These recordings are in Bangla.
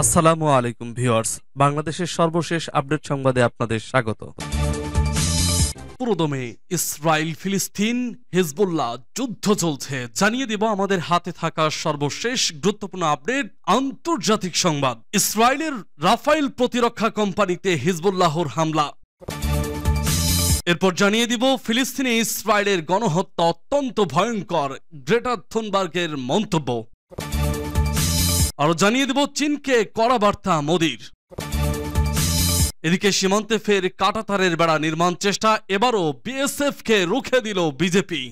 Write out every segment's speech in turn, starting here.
আসসালামু আলাইকুম ভিউয়ার্স বাংলাদেশের সর্বশেষ আপডেট সংবাদে আপনাদের স্বাগত পুরোদমে ইসরায়েল ফিলিস্তিন হিজবুল্লাহ যুদ্ধ চলছে জানিয়ে দেব আমাদের হাতে থাকা সর্বশেষ গুরুত্বপূর্ণ আপডেট আন্তর্জাতিক সংবাদ ইসরায়েলের রাফাইল প্রতিরক্ষা কোম্পানিতে হিজবুল্লাহর হামলা এরপর জানিয়ে দিব ফিলিস্তিনে ইসরায়েলের গণহত্যা অত্যন্ত ভয়ঙ্কর গ্রেটার থুনবার্গের মন্তব্য আরো জানিয়ে দেব চীনকে কড়া বার্তা মোদির এদিকে সীমান্তে ফের কাটাতারের বেড়া নির্মাণ চেষ্টা এবারও বিএসএফকে রুখে দিল বিজেপি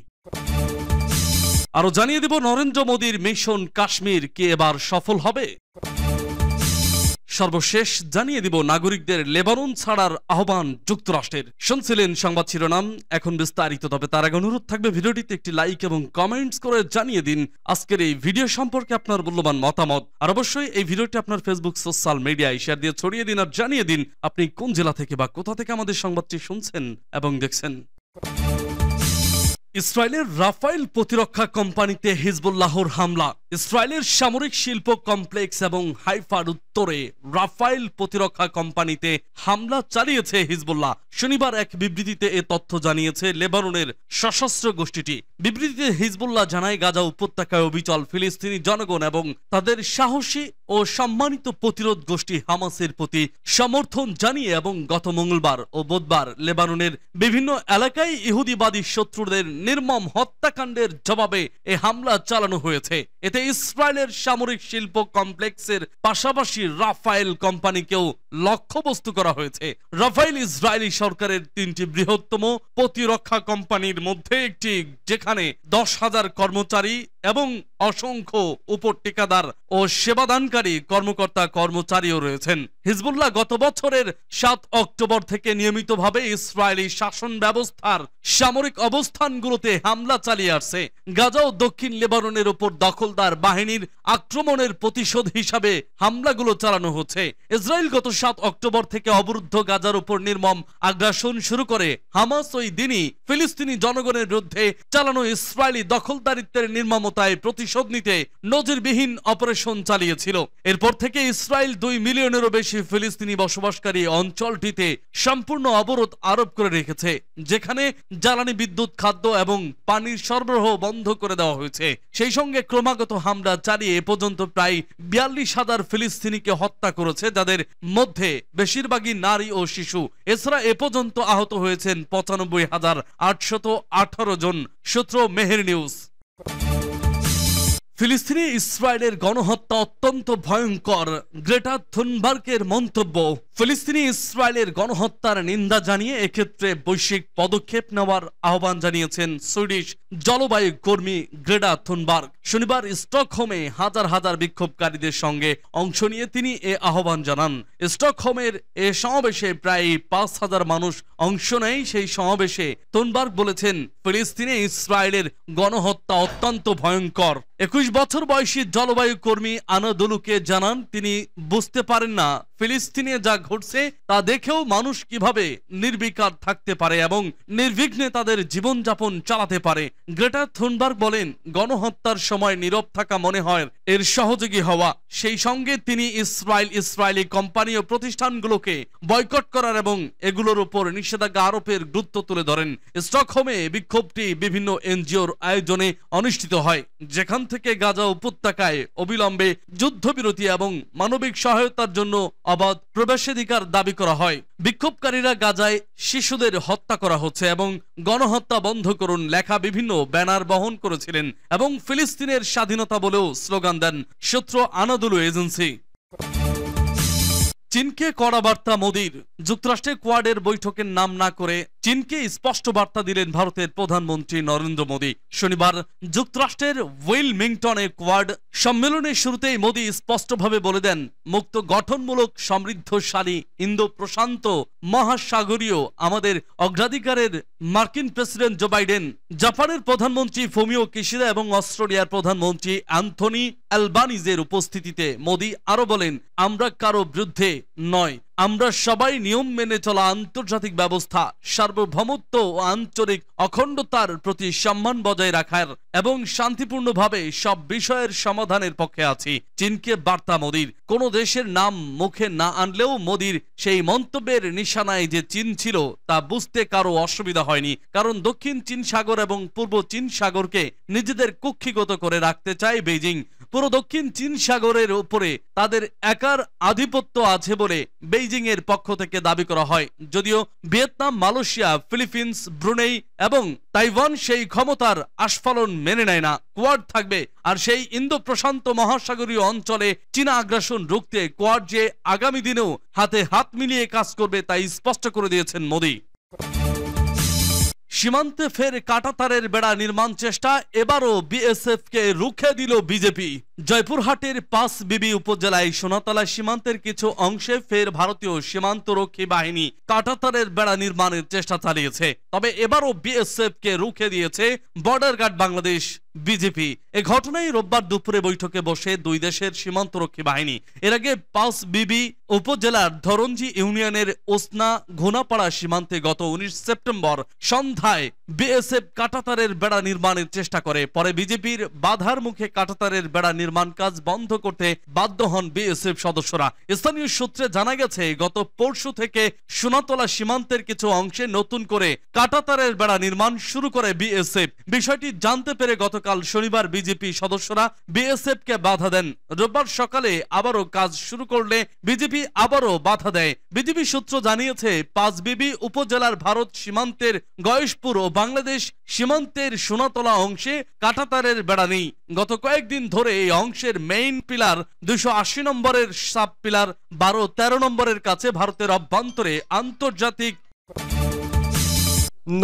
আরো জানিয়ে দেব নরেন্দ্র মোদীর মিশন কাশ্মীর কি এবার সফল হবে সর্বশেষ জানিয়ে দিব নাগরিকদের লেবারুন ছাড়ার আহ্বান যুক্তরাষ্ট্রের শুনছিলেন সংবাদ শিরোনাম এখন বিস্তারিত তবে তার আগে অনুরোধ থাকবে ভিডিওটিতে একটি লাইক এবং কমেন্টস করে জানিয়ে দিন আজকের এই ভিডিও সম্পর্কে আপনার মূল্যবান মতামত আর অবশ্যই এই ভিডিওটি আপনার ফেসবুক সোশ্যাল মিডিয়ায় শেয়ার দিয়ে ছড়িয়ে দিন আর জানিয়ে দিন আপনি কোন জেলা থেকে বা কোথা থেকে আমাদের সংবাদটি শুনছেন এবং দেখছেন ইসরায়েলের রাফাইল প্রতিরক্ষা কোম্পানিতে হিজবুল্লাহর হামলা ইসরায়েলের সামরিক শিল্প কমপ্লেক্স এবং হাইফার উত্তরে রাফাইল প্রতিরক্ষা কোম্পানিতে হামলা চালিয়েছে হিজবুল্লাহ শনিবার এক বিবৃতিতে এ তথ্য জানিয়েছে লেবাননের সশস্ত্র গোষ্ঠীটি বিবৃতিতে হিজবুল্লাহ জানায় গাজা উপত্যকায় অবিচল ফিলিস্তিনি জনগণ এবং তাদের সাহসী ও সম্মানিত প্রতিরোধ গোষ্ঠী হামাসের প্রতি সমর্থন জানিয়ে এবং গত মঙ্গলবার ও বুধবার লেবাননের বিভিন্ন এলাকায় ইহুদিবাদী শত্রুদের নির্মম হত্যাকাণ্ডের জবাবে এ হামলা চালানো হয়েছে এতে ইসরায়েলের সামরিক শিল্প কমপ্লেক্সের পাশাপাশি রাফায়েল কোম্পানিকেও লক্ষ্যবস্তু করা হয়েছে রাফাইল ইসরায়েলি সরকারের তিনটি বৃহত্তম প্রতিরক্ষা কোম্পানির মধ্যে একটি যেখানে দশ হাজার কর্মচারী এবং অসংখ্য উপর ও সেবাদানকারী কর্মকর্তা কর্মচারীও রয়েছেন হিজবুল্লাহ গত বছরের সাত অক্টোবর থেকে নিয়মিতভাবে ইসরায়েলি শাসন ব্যবস্থার সামরিক অবস্থানগুলোতে হামলা চালিয়ে আসছে গাজা ও দক্ষিণ লেবাননের ওপর দখলদার বাহিনীর আক্রমণের প্রতিশোধ হিসাবে হামলাগুলো চালানো হচ্ছে ইসরায়েল গত সাত অক্টোবর থেকে অবরুদ্ধ গাজার উপর নির্মম আগ্রাসন শুরু করে হামাস ওই দিনই ফিলিস্তিনি জনগণের বিরুদ্ধে চালানো ইসরায়েলি দখলদারিত্বের নির্মমতায় প্রতিশোধ নিতে নজিরবিহীন অপারেশন চালিয়েছিল এরপর থেকে ইসরায়েল দুই মিলিয়নেরও বেশি বেশি ফিলিস্তিনি বসবাসকারী অঞ্চলটিতে সম্পূর্ণ অবরোধ আরোপ করে রেখেছে যেখানে জ্বালানি বিদ্যুৎ খাদ্য এবং পানির সরবরাহ বন্ধ করে দেওয়া হয়েছে সেই সঙ্গে ক্রমাগত হামলা চালিয়ে এ পর্যন্ত প্রায় বিয়াল্লিশ হাজার ফিলিস্তিনিকে হত্যা করেছে যাদের মধ্যে বেশিরভাগই নারী ও শিশু এছাড়া এ পর্যন্ত আহত হয়েছেন পঁচানব্বই হাজার আটশত আঠারো জন সূত্র মেহের নিউজ ফিলিস্তিনি ইসরায়েলের গণহত্যা অত্যন্ত ভয়ঙ্কর গ্রেটার থুনবার্গের মন্তব্য ফিলিস্তিনি ইসরায়েলের গণহত্যার নিন্দা জানিয়ে এক্ষেত্রে বৈশ্বিক পদক্ষেপ নেওয়ার আহ্বান জানিয়েছেন সুইডিশ জলবায়ু কর্মী গ্রেডা থুনবার্গ শনিবার স্টকহোমে হাজার হাজার বিক্ষোভকারীদের সঙ্গে অংশ নিয়ে তিনি এ আহ্বান জানান স্টকহোমের এ সমাবেশে প্রায় পাঁচ হাজার মানুষ অংশ নেয় সেই সমাবেশে থুনবার্গ বলেছেন ফিলিস্তিনে ইসরায়েলের গণহত্যা অত্যন্ত ভয়ঙ্কর একুশ বছর বয়সী জলবায়ু কর্মী আনাদুলুকে জানান তিনি বুঝতে পারেন না ফিলিস্তিনে যা ঘটছে তা দেখেও মানুষ কিভাবে নির্বিকার থাকতে পারে এবং নির্বিঘ্নে তাদের জীবনযাপন চালাতে পারে গ্রেটার থুনবার্গ বলেন গণহত্যার সময় নীরব থাকা মনে হয় এর সহযোগী হওয়া সেই সঙ্গে তিনি ইসরায়েল ইসরায়েলি কোম্পানি ও প্রতিষ্ঠানগুলোকে বয়কট করার এবং এগুলোর উপর নিষেধাজ্ঞা আরোপের গুরুত্ব তুলে ধরেন স্টকহোমে বিক্ষোভটি বিভিন্ন এনজিওর আয়োজনে অনুষ্ঠিত হয় যেখান থেকে গাজা উপত্যকায় অবিলম্বে যুদ্ধবিরতি এবং মানবিক সহায়তার জন্য অবাধ প্রবেশাধিকার দাবি করা হয় বিক্ষোভকারীরা গাজায় শিশুদের হত্যা করা হচ্ছে এবং গণহত্যা বন্ধ করুন লেখা বিভিন্ন ব্যানার বহন করেছিলেন এবং ফিলিস্তিনের স্বাধীনতা বলেও স্লোগান দেন সূত্র আনাদুলু এজেন্সি চীনকে কড়া বার্তা মোদীর যুক্তরাষ্ট্রে কোয়াডের বৈঠকের নাম না করে চীনকে স্পষ্ট বার্তা দিলেন ভারতের প্রধানমন্ত্রী নরেন্দ্র মোদী শনিবার যুক্তরাষ্ট্রের ওয়েলমিংটনে কোয়াড সম্মেলনের শুরুতেই মোদী স্পষ্টভাবে বলে দেন মুক্ত গঠনমূলক সমৃদ্ধশালী ইন্দো প্রশান্ত মহাসাগরীয় আমাদের অগ্রাধিকারের মার্কিন প্রেসিডেন্ট জো বাইডেন জাপানের প্রধানমন্ত্রী ফোমিও কিশিদা এবং অস্ট্রেলিয়ার প্রধানমন্ত্রী অ্যান্থনি অ্যালবানিজের উপস্থিতিতে মোদি আরো বলেন আমরা কারো বিরুদ্ধে নয় আমরা সবাই নিয়ম মেনে চলা আন্তর্জাতিক ব্যবস্থা সার্বভৌমত্ব ও আঞ্চলিক অখণ্ডতার প্রতি সম্মান বজায় রাখার এবং শান্তিপূর্ণভাবে সব বিষয়ের সমাধানের পক্ষে আছি চীনকে বার্তা মোদির কোনো দেশের নাম মুখে না আনলেও মোদির সেই মন্তব্যের নিশানায় যে চীন ছিল তা বুঝতে কারো অসুবিধা হয়নি কারণ দক্ষিণ চীন সাগর এবং পূর্ব চীন সাগরকে নিজেদের কক্ষিগত করে রাখতে চায় বেইজিং পুরো দক্ষিণ চীন সাগরের উপরে তাদের একার আধিপত্য আছে বলে বেইজিং এর পক্ষ থেকে দাবি করা হয় যদিও ভিয়েতনাম মালয়েশিয়া ফিলিপিন্স ব্রুনেই এবং তাইওয়ান সেই ক্ষমতার আস্ফালন মেনে নেয় না কোয়াড থাকবে আর সেই ইন্দো প্রশান্ত মহাসাগরীয় অঞ্চলে চীনা আগ্রাসন রুখতে কোয়াড যে আগামী দিনেও হাতে হাত মিলিয়ে কাজ করবে তাই স্পষ্ট করে দিয়েছেন মোদী সীমান্তে ফের কাটাতারের বেড়া নির্মাণ চেষ্টা এবারও বিএসএফকে রুখে দিল বিজেপি জয়পুরহাটের পাঁচ বিবি উপজেলায় সোনাতলা সীমান্তের কিছু অংশে ফের ভারতীয় সীমান্তরক্ষী বাহিনী কাটাতারের বেড়া নির্মাণের চেষ্টা চালিয়েছে তবে এবারও বিএসএফ কে রুখে দিয়েছে বর্ডার গার্ড বাংলাদেশ বিজেপি এ ঘটনায় রোববার দুপুরে বৈঠকে বসে দুই দেশের সীমান্তরক্ষী বাহিনী এর আগে পাঁচ বিবি উপজেলার ধরঞ্জি ইউনিয়নের ওসনা ঘোনাপাড়া সীমান্তে গত উনিশ সেপ্টেম্বর সন্ধ্যায় বিএসএফ কাটাতারের বেড়া নির্মাণের চেষ্টা করে পরে বিজেপির বাধার মুখে কাটাতারের বেড়া নির্মাণ কাজ বন্ধ করতে বাধ্য হন বিএসএফ সদস্যরা স্থানীয় সূত্রে জানা গেছে গত পরশু থেকে সোনাতলা সীমান্তের কিছু অংশে নতুন করে কাটাতারের বেড়া নির্মাণ শুরু করে বিএসএফ বিষয়টি জানতে পেরে গতকাল শনিবার বিজেপি সদস্যরা বিএসএফ কে বাধা দেন রোববার সকালে আবারও কাজ শুরু করলে বিজেপি আবারও বাধা দেয় বিজেপি সূত্র জানিয়েছে পাঁচবিবি উপজেলার ভারত সীমান্তের গয়েশপুর ও বাংলাদেশ সীমান্তের সোনাতলা অংশে কাটাতারের বেড়া নেই গত কয়েকদিন ধরে এই অংশের মেইন পিলার দুশো আশি নম্বরের সাব পিলার বারো তেরো নম্বরের কাছে ভারতের অভ্যন্তরে আন্তর্জাতিক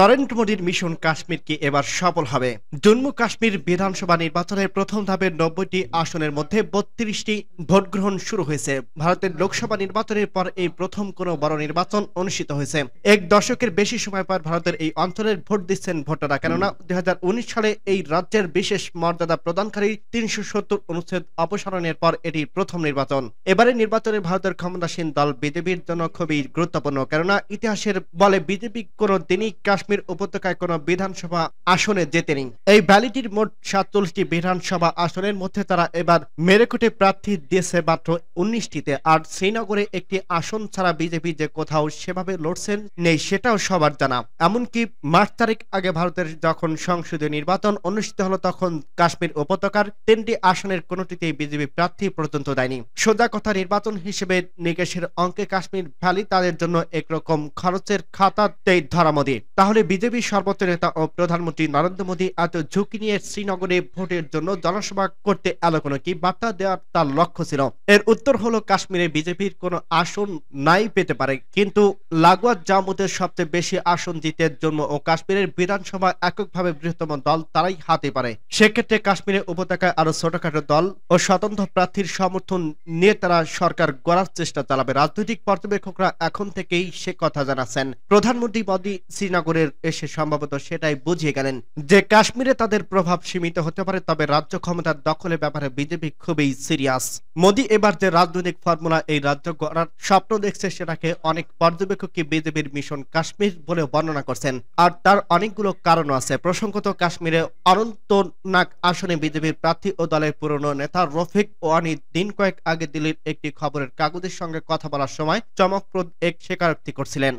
নরেন্দ্র মোদীর মিশন কাশ্মীর কি এবার সফল হবে জম্মু কাশ্মীর বিধানসভা নির্বাচনের প্রথম ধাপের নব্বইটি আসনের মধ্যে বত্রিশটি ভোট গ্রহণ শুরু হয়েছে ভারতের লোকসভা নির্বাচনের পর এই প্রথম কোনো বড় নির্বাচন অনুষ্ঠিত হয়েছে এক দশকের বেশি সময় পর ভারতের এই অঞ্চলের ভোট দিচ্ছেন ভোটাররা কেননা দুই সালে এই রাজ্যের বিশেষ মর্যাদা প্রদানকারী তিনশো সত্তর অনুচ্ছেদ অপসারণের পর এটি প্রথম নির্বাচন এবারে নির্বাচনে ভারতের ক্ষমতাসীন দল বিজেপির জন্য খুবই গুরুত্বপূর্ণ কেননা ইতিহাসের বলে বিজেপি কোনো দিনই কাশ্মীর উপত্যকায় কোনো বিধানসভা আসনে জেতেনি এই ব্যালিটির মোট সাতচল্লিশটি বিধানসভা আসনের মধ্যে তারা এবার মেরেকুটে প্রার্থী দিয়েছে মাত্র উনিশটিতে আর শ্রীনগরে একটি আসন ছাড়া বিজেপি যে কোথাও সেভাবে লড়ছেন নেই সেটাও সবার জানা এমনকি মার্চ তারিখ আগে ভারতের যখন সংসদীয় নির্বাচন অনুষ্ঠিত হলো তখন কাশ্মীর উপত্যকার তিনটি আসনের কোনোটিতেই বিজেপি প্রার্থী পর্যন্ত দেয়নি সোজা কথা নির্বাচন হিসেবে নিকেশের অঙ্কে কাশ্মীর ভ্যালি তাদের জন্য একরকম খরচের খাতাতেই ধরামদি তাহলে বিজেপির সর্বোচ্চ নেতা ও প্রধানমন্ত্রী নরেন্দ্র মোদী এত ঝুঁকি নিয়ে শ্রীনগরে ভোটের জন্য জনসভা করতে এলো কোনো কি বার্তা দেওয়ার তার লক্ষ্য ছিল এর উত্তর হলো কাশ্মীরে বিজেপির কোনো আসন নাই পেতে পারে কিন্তু লাগোয়া জামুদের সবচেয়ে বেশি আসন জিতের জন্য ও কাশ্মীরের বিধানসভা এককভাবে বৃহত্তম দল তারাই হাতে পারে সেক্ষেত্রে কাশ্মীরে উপত্যকায় আরো ছোটখাটো দল ও স্বতন্ত্র প্রার্থীর সমর্থন নিয়ে তারা সরকার গড়ার চেষ্টা চালাবে রাজনৈতিক পর্যবেক্ষকরা এখন থেকেই সে কথা জানাচ্ছেন প্রধানমন্ত্রী মোদী শ্রীনগর সাগরের এসে সম্ভবত সেটাই বুঝিয়ে গেলেন যে কাশ্মীরে তাদের প্রভাব সীমিত হতে পারে তবে রাজ্য ক্ষমতার দখলের ব্যাপারে বিজেপি খুবই সিরিয়াস মোদি এবার যে রাজনৈতিক ফর্মুলা এই রাজ্য গড়ার স্বপ্ন দেখছে সেটাকে অনেক পর্যবেক্ষকই বিজেপির মিশন কাশ্মীর বলে বর্ণনা করছেন আর তার অনেকগুলো কারণ আছে প্রসঙ্গত কাশ্মীরে অনন্তনাগ আসনে বিজেপির প্রার্থী ও দলের পুরনো নেতা রফিক ওয়ানি দিন কয়েক আগে দিল্লির একটি খবরের কাগজের সঙ্গে কথা বলার সময় চমকপ্রদ এক স্বীকারোক্তি করছিলেন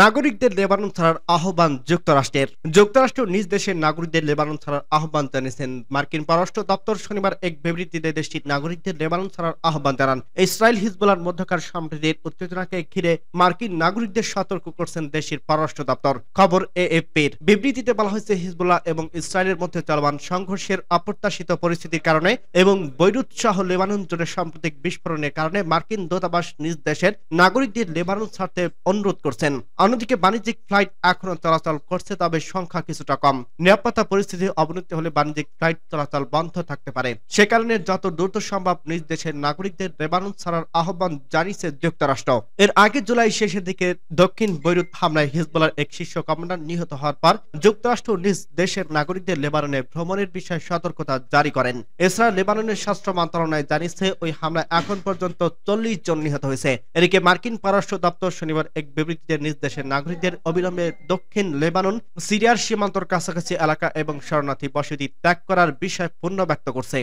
নাগরিকদের লেবানন ছাড়ার আহ্বান যুক্তরাষ্ট্রের যুক্তরাষ্ট্র নিজ দেশের নাগরিকদের লেবানন ছাড়ার আহ্বান জানিয়েছেন মার্কিন পররাষ্ট্র দপ্তর শনিবার এক বিবৃতিতে দেশটির নাগরিকদের লেবানন ছাড়ার আহ্বান জানান ইসরায়েল হিজবুলার মধ্যকার সম্প্রীতির উত্তেজনাকে ঘিরে মার্কিন নাগরিকদের সতর্ক করছেন দেশটির পররাষ্ট্র দপ্তর খবর এএফপির বিবৃতিতে বলা হয়েছে হিজবুল্লাহ এবং ইসরায়েলের মধ্যে চলমান সংঘর্ষের অপ্রত্যাশিত পরিস্থিতির কারণে এবং বৈরুত সহ লেবানন জুড়ে সাম্প্রতিক বিস্ফোরণের কারণে মার্কিন দূতাবাস নিজ দেশের নাগরিকদের লেবানন ছাড়তে অনুরোধ করছেন অন্যদিকে বাণিজ্যিক ফ্লাইট এখনও চলাচল করছে তবে সংখ্যা কিছুটা কম নিরাপত্তা পরিস্থিতি অবনতি হলে বাণিজ্যিক ফ্লাইট চলাচল বন্ধ থাকতে পারে সে কারণে যত দ্রুত সম্ভব নিজ দেশের নাগরিকদের লেবানন ছাড়ার আহ্বান জানিয়েছে যুক্তরাষ্ট্র এর আগে জুলাই শেষের দিকে দক্ষিণ বৈরুত হামলায় হিজবুলার এক শীর্ষ কমান্ডার নিহত হওয়ার পর যুক্তরাষ্ট্র নিজ দেশের নাগরিকদের লেবাননে ভ্রমণের বিষয়ে সতর্কতা জারি করেন এছাড়া লেবাননের স্বাস্থ্য মন্ত্রণালয় জানিয়েছে ওই হামলায় এখন পর্যন্ত চল্লিশ জন নিহত হয়েছে এদিকে মার্কিন পররাষ্ট্র দপ্তর শনিবার এক বিবৃতিতে নিজ দেশের নাগরিকদের অবিলম্বে দক্ষিণ লেবানন সিরিয়ার সীমান্তর কাছাকাছি এলাকা এবং শরণার্থী বসতি ত্যাগ করার বিষয়ে পূর্ণ ব্যক্ত করছে